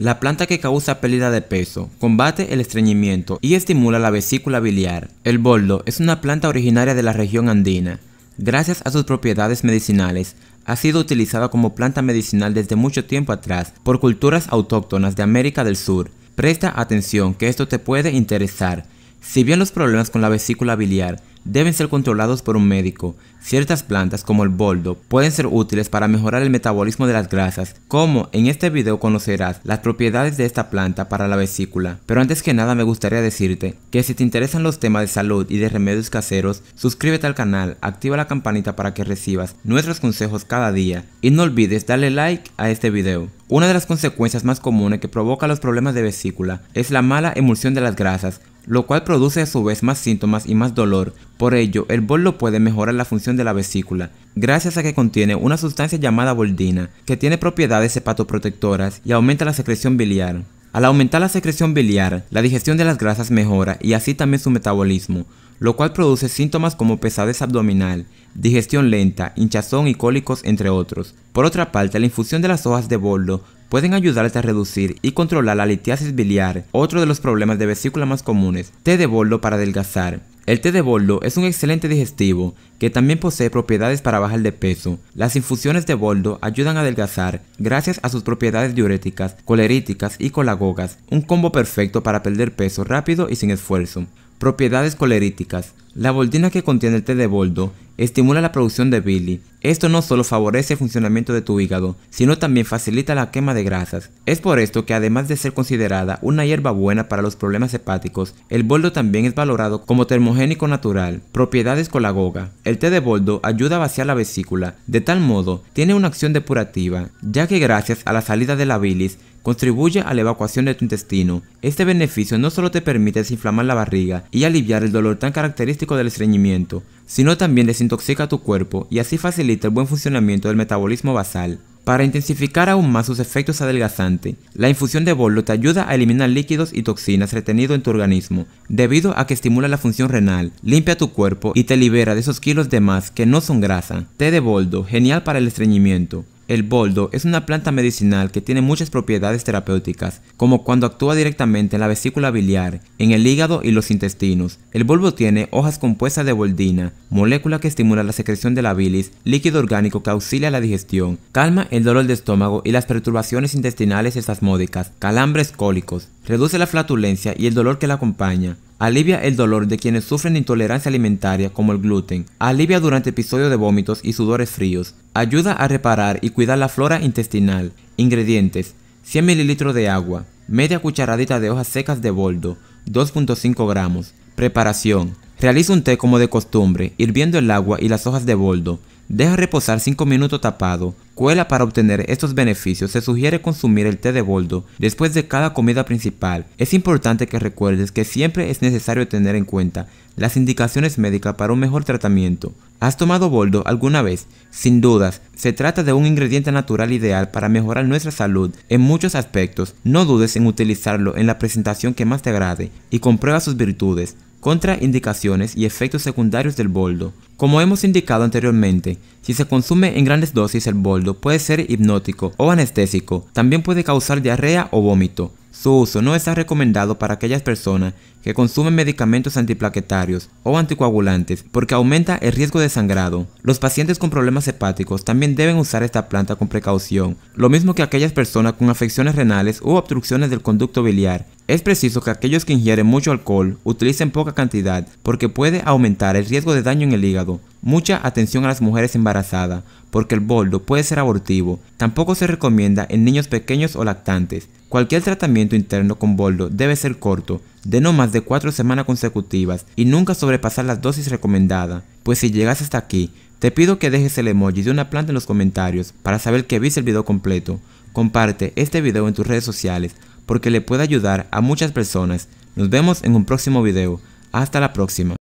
La planta que causa pérdida de peso, combate el estreñimiento y estimula la vesícula biliar. El boldo es una planta originaria de la región andina. Gracias a sus propiedades medicinales, ha sido utilizada como planta medicinal desde mucho tiempo atrás por culturas autóctonas de América del Sur. Presta atención que esto te puede interesar. Si bien los problemas con la vesícula biliar deben ser controlados por un médico. Ciertas plantas como el boldo pueden ser útiles para mejorar el metabolismo de las grasas, como en este video conocerás las propiedades de esta planta para la vesícula. Pero antes que nada me gustaría decirte que si te interesan los temas de salud y de remedios caseros, suscríbete al canal, activa la campanita para que recibas nuestros consejos cada día y no olvides darle like a este video. Una de las consecuencias más comunes que provoca los problemas de vesícula es la mala emulsión de las grasas, lo cual produce a su vez más síntomas y más dolor. Por ello, el boldo puede mejorar la función de la vesícula, gracias a que contiene una sustancia llamada boldina, que tiene propiedades hepatoprotectoras y aumenta la secreción biliar. Al aumentar la secreción biliar, la digestión de las grasas mejora y así también su metabolismo, lo cual produce síntomas como pesadez abdominal, digestión lenta, hinchazón y cólicos, entre otros. Por otra parte, la infusión de las hojas de boldo pueden ayudarte a reducir y controlar la litiasis biliar, otro de los problemas de vesícula más comunes. Té de boldo para adelgazar. El té de boldo es un excelente digestivo que también posee propiedades para bajar de peso. Las infusiones de boldo ayudan a adelgazar gracias a sus propiedades diuréticas, coleríticas y colagogas, un combo perfecto para perder peso rápido y sin esfuerzo. Propiedades coleríticas. La boldina que contiene el té de boldo estimula la producción de bilis. Esto no solo favorece el funcionamiento de tu hígado, sino también facilita la quema de grasas. Es por esto que además de ser considerada una hierba buena para los problemas hepáticos, el boldo también es valorado como termogénico natural. Propiedades colagoga. El té de boldo ayuda a vaciar la vesícula, de tal modo tiene una acción depurativa, ya que gracias a la salida de la bilis contribuye a la evacuación de tu intestino. Este beneficio no solo te permite desinflamar la barriga y aliviar el dolor tan característico del estreñimiento, sino también desintoxicar intoxica tu cuerpo y así facilita el buen funcionamiento del metabolismo basal. Para intensificar aún más sus efectos adelgazantes, la infusión de boldo te ayuda a eliminar líquidos y toxinas retenidos en tu organismo, debido a que estimula la función renal, limpia tu cuerpo y te libera de esos kilos de más que no son grasa. Té de boldo, genial para el estreñimiento. El boldo es una planta medicinal que tiene muchas propiedades terapéuticas, como cuando actúa directamente en la vesícula biliar, en el hígado y los intestinos. El boldo tiene hojas compuestas de boldina, molécula que estimula la secreción de la bilis, líquido orgánico que auxilia la digestión, calma el dolor de estómago y las perturbaciones intestinales espasmódicas, calambres cólicos, reduce la flatulencia y el dolor que la acompaña, Alivia el dolor de quienes sufren intolerancia alimentaria como el gluten. Alivia durante episodios de vómitos y sudores fríos. Ayuda a reparar y cuidar la flora intestinal. Ingredientes. 100 ml de agua. Media cucharadita de hojas secas de boldo. 2.5 gramos. Preparación. Realiza un té como de costumbre, hirviendo el agua y las hojas de boldo. Deja reposar 5 minutos tapado. Cuela para obtener estos beneficios se sugiere consumir el té de boldo después de cada comida principal. Es importante que recuerdes que siempre es necesario tener en cuenta las indicaciones médicas para un mejor tratamiento. ¿Has tomado boldo alguna vez? Sin dudas, se trata de un ingrediente natural ideal para mejorar nuestra salud en muchos aspectos. No dudes en utilizarlo en la presentación que más te agrade y comprueba sus virtudes contraindicaciones y efectos secundarios del boldo. Como hemos indicado anteriormente, si se consume en grandes dosis el boldo puede ser hipnótico o anestésico, también puede causar diarrea o vómito. Su uso no está recomendado para aquellas personas que consumen medicamentos antiplaquetarios o anticoagulantes porque aumenta el riesgo de sangrado. Los pacientes con problemas hepáticos también deben usar esta planta con precaución, lo mismo que aquellas personas con afecciones renales u obstrucciones del conducto biliar, es preciso que aquellos que ingieren mucho alcohol utilicen poca cantidad porque puede aumentar el riesgo de daño en el hígado. Mucha atención a las mujeres embarazadas porque el boldo puede ser abortivo. Tampoco se recomienda en niños pequeños o lactantes. Cualquier tratamiento interno con boldo debe ser corto, de no más de 4 semanas consecutivas y nunca sobrepasar las dosis recomendadas. Pues si llegas hasta aquí, te pido que dejes el emoji de una planta en los comentarios para saber que viste el video completo. Comparte este video en tus redes sociales porque le puede ayudar a muchas personas. Nos vemos en un próximo video. Hasta la próxima.